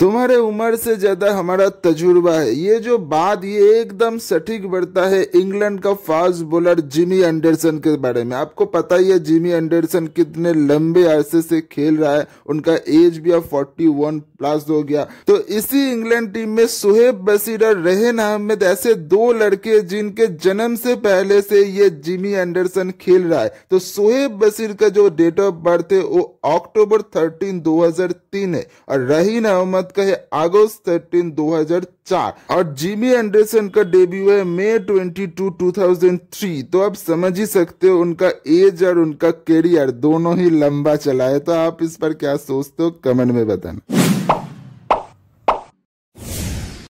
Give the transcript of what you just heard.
तुम्हारे उम्र से ज़्यादा हमारा तजुर्बा है ये जो बात ये एकदम सटीक बढ़ता है इंग्लैंड का फास्ट बॉलर जिमी एंडरसन के बारे में आपको पता ही है जिमी एंडरसन कितने लंबे अरसे से खेल रहा है उनका एज भी अब फोर्टी वन प्लस हो गया तो इसी इंग्लैंड टीम में सुहेब बसीर और रहन अहमद ऐसे दो लड़के जिनके जन्म से पहले से ये जिमी एंडरसन खेल रहा है तो सुहेब बसीर का जो डेट ऑफ बर्थ है वो अक्टूबर थर्टीन दो है और रहीन अहमद का है अगस्त थर्टीन 2004 और जिमी एंडरसन का डेब्यू है मे 22 2003 तो आप समझ ही सकते हो उनका एज और उनका करियर दोनों ही लंबा चला है तो आप इस पर क्या सोचते हो कमेंट में बताना